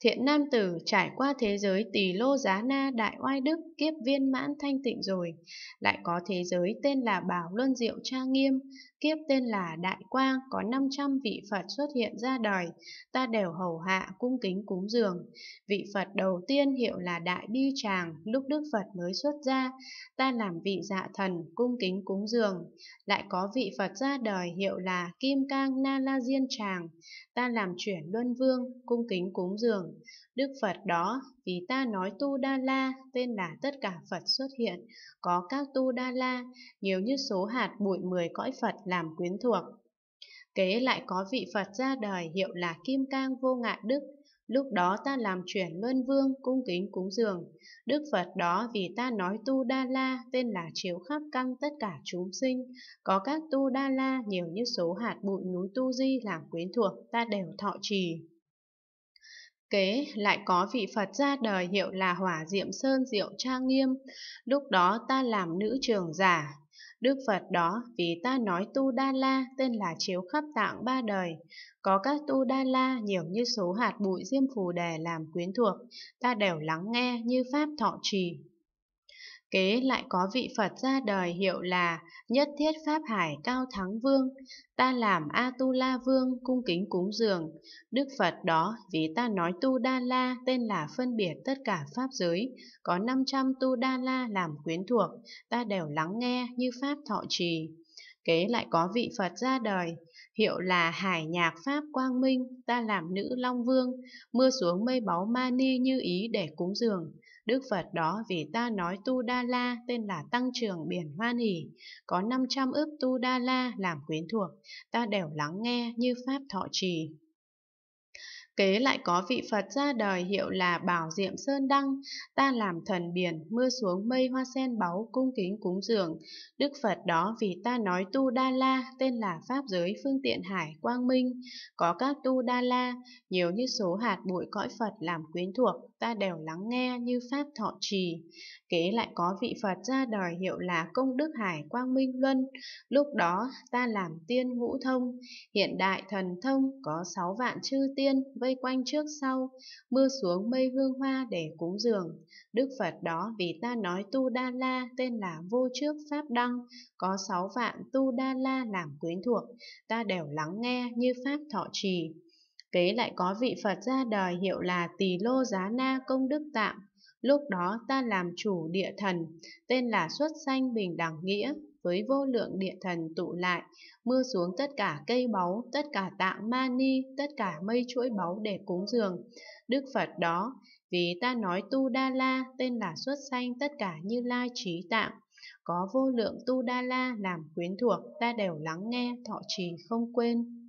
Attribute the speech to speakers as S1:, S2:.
S1: Thiện nam tử trải qua thế giới tỳ lô giá na đại oai đức kiếp viên mãn thanh tịnh rồi, lại có thế giới tên là Bảo Luân Diệu Tra Nghiêm, kiếp tên là Đại Quang có 500 vị Phật xuất hiện ra đời, ta đều hầu hạ cung kính cúng dường. Vị Phật đầu tiên hiệu là Đại Bi Tràng, lúc Đức Phật mới xuất ra, ta làm vị dạ thần cung kính cúng dường. Lại có vị Phật ra đời hiệu là Kim Cang Na La Diên Tràng, ta làm chuyển Luân Vương cung kính cúng dường tưởng đức phật đó vì ta nói tu đa la tên là tất cả phật xuất hiện có các tu đa la nhiều như số hạt bụi mười cõi phật làm quyến thuộc kế lại có vị phật ra đời hiệu là kim cang vô ngại đức Lúc đó ta làm chuyển luân vương cung kính cúng dường. Đức Phật đó vì ta nói tu đa la tên là chiếu khắp căng tất cả chúng sinh. Có các tu đa la nhiều như số hạt bụi núi tu di làm quyến thuộc ta đều thọ trì kế lại có vị Phật ra đời hiệu là Hỏa Diệm Sơn Diệu Trang Nghiêm, lúc đó ta làm nữ trường giả. Đức Phật đó vì ta nói Tu Đa La tên là chiếu khắp tạng ba đời, có các Tu Đa La nhiều như số hạt bụi diêm phù đề làm quyến thuộc, ta đều lắng nghe như pháp thọ trì. Kế lại có vị Phật ra đời hiệu là Nhất Thiết Pháp Hải Cao Thắng Vương, ta làm Atula Vương cung kính cúng dường. Đức Phật đó vì ta nói Tu Đa La tên là phân biệt tất cả Pháp giới, có 500 Tu Đa La làm quyến thuộc, ta đều lắng nghe như Pháp thọ trì. Kế lại có vị Phật ra đời, hiệu là Hải Nhạc Pháp Quang Minh, ta làm nữ Long Vương, mưa xuống mây báu ma ni như ý để cúng dường. Đức Phật đó vì ta nói Tu Đa La tên là Tăng Trường Biển Hoan Hỷ, có 500 ước Tu Đa La làm quyến thuộc, ta đều lắng nghe như Pháp thọ trì. Kế lại có vị Phật ra đời hiệu là Bảo Diệm Sơn Đăng, ta làm thần biển, mưa xuống mây hoa sen báu cung kính cúng dường. Đức Phật đó vì ta nói Tu Đa La, tên là Pháp giới phương tiện hải quang minh, có các Tu Đa La, nhiều như số hạt bụi cõi Phật làm quyến thuộc, ta đều lắng nghe như Pháp thọ trì. Kế lại có vị Phật ra đời hiệu là Công Đức Hải Quang Minh Luân, lúc đó ta làm tiên ngũ thông, hiện đại thần thông có sáu vạn chư tiên, với vây quanh trước sau, mưa xuống mây hương hoa để cúng dường. Đức Phật đó vì ta nói Tu Đa La tên là Vô Trước Pháp Đăng, có sáu vạn Tu Đa La làm quyến thuộc, ta đều lắng nghe như Pháp thọ trì. Kế lại có vị Phật ra đời hiệu là Tỳ Lô Giá Na Công Đức tạm. lúc đó ta làm chủ địa thần, tên là Xuất Sanh Bình Đẳng Nghĩa, với vô lượng địa thần tụ lại, mưa xuống tất cả cây báu, tất cả tạng mani, tất cả mây chuỗi báu để cúng dường. Đức Phật đó, vì ta nói Tu Đa La tên là xuất sanh tất cả như lai trí tạng. Có vô lượng Tu Đa La làm quyến thuộc, ta đều lắng nghe, thọ trì không quên.